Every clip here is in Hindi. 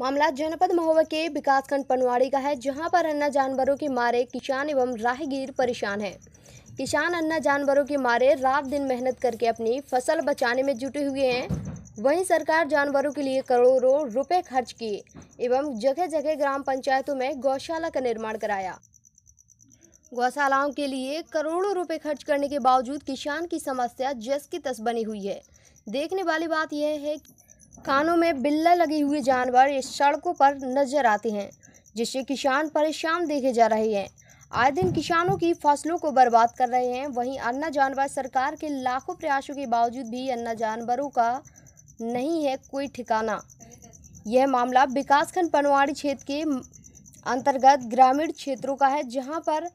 मामला जनपद महोबा के विकासखंड पनवाड़ी का है जहां पर अन्ना जानवरों के मारे किसान एवं राहगीर परेशान हैं किसान अन्ना जानवरों के मारे रात दिन मेहनत करके अपनी फसल बचाने में जुटे हुए हैं वहीं सरकार जानवरों के लिए करोड़ों रुपए खर्च किए एवं जगह जगह ग्राम पंचायतों में गौशाला का निर्माण कराया गौशालाओं के लिए करोड़ों रुपए खर्च करने के बावजूद किसान की समस्या जस की तस बनी हुई है देखने वाली बात यह है कानों में बिल्ला लगे हुए जानवर सड़कों पर नजर आते हैं जिससे किसान परेशान देखे जा रहे हैं आए दिन किसानों की फसलों को बर्बाद कर रहे हैं वहीं अन्ना जानवर सरकार के लाखों प्रयासों के बावजूद भी अन्ना जानवरों का नहीं है कोई ठिकाना यह मामला विकासखंड पनवाड़ी क्षेत्र के अंतर्गत ग्रामीण क्षेत्रों का है जहां पर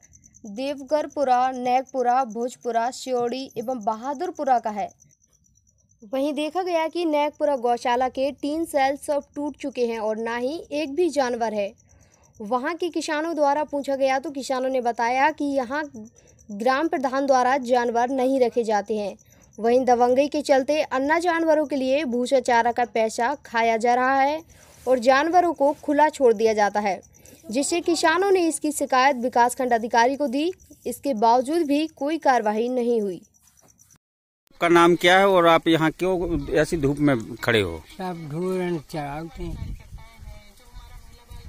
देवगढ़पुरा नैगपुरा भोजपुरा श्योड़ी एवं बहादुरपुरा का है वहीं देखा गया कि नैकपुरा गौशाला के तीन सेल सब टूट चुके हैं और ना ही एक भी जानवर है वहां के किसानों द्वारा पूछा गया तो किसानों ने बताया कि यहां ग्राम प्रधान द्वारा जानवर नहीं रखे जाते हैं वहीं दबंगई के चलते अन्ना जानवरों के लिए भूसा चारा का पैसा खाया जा रहा है और जानवरों को खुला छोड़ दिया जाता है जिससे किसानों ने इसकी शिकायत विकासखंड अधिकारी को दी इसके बावजूद भी कोई कार्रवाई नहीं हुई आपका नाम क्या है और आप यहाँ क्यों ऐसी धूप में खड़े हो सब चढ़ाते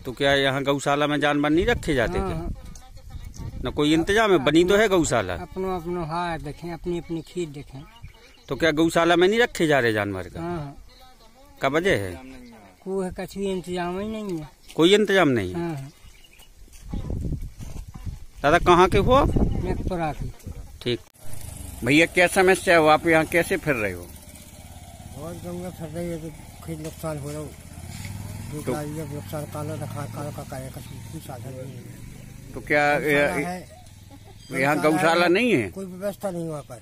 तो क्या यहाँ गौशाला में जानवर नहीं रखे जाते हाँ। ना कोई इंतजाम है बनी तो है गौशाला अपनो अपनो हार देखें अपनी अपनी खीर देखें तो क्या गौशाला में नहीं रखे जा रहे जानवर का हाँ। क्या वजह है कोई कुछ भी इंतजाम ही नहीं है कोई इंतजाम नहीं है हाँ। दादा कहाँ के हो ठीक भैया क्या समस्या हो आप यहाँ कैसे फिर रहे हो बहुत गंगा फिर रही है तो फिर नुकसान हो रहा हूँ तो, नुकसान काला रखा काला का कार्य का साधन नहीं है तो क्या यहाँ गौशाला नहीं है कोई व्यवस्था नहीं वहाँ पर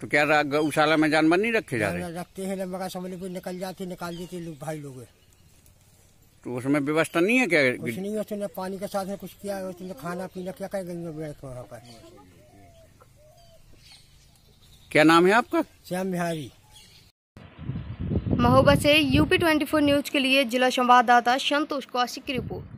तो क्या गौशाला में जानवर नहीं रखे जा रहे रखते हैं मगर समझ कोई निकल जाती निकाल देते लोग भाई लोग तो उसमें व्यवस्था नहीं है क्या कुछ नहीं है उसने पानी के साथ में कुछ किया है उसने खाना पीना क्या कहेंगे वहाँ पर क्या नाम है आपका श्याम बिहारी महोबा से यूपी 24 न्यूज के लिए जिला संवाददाता संतोष कौशिक की रिपोर्ट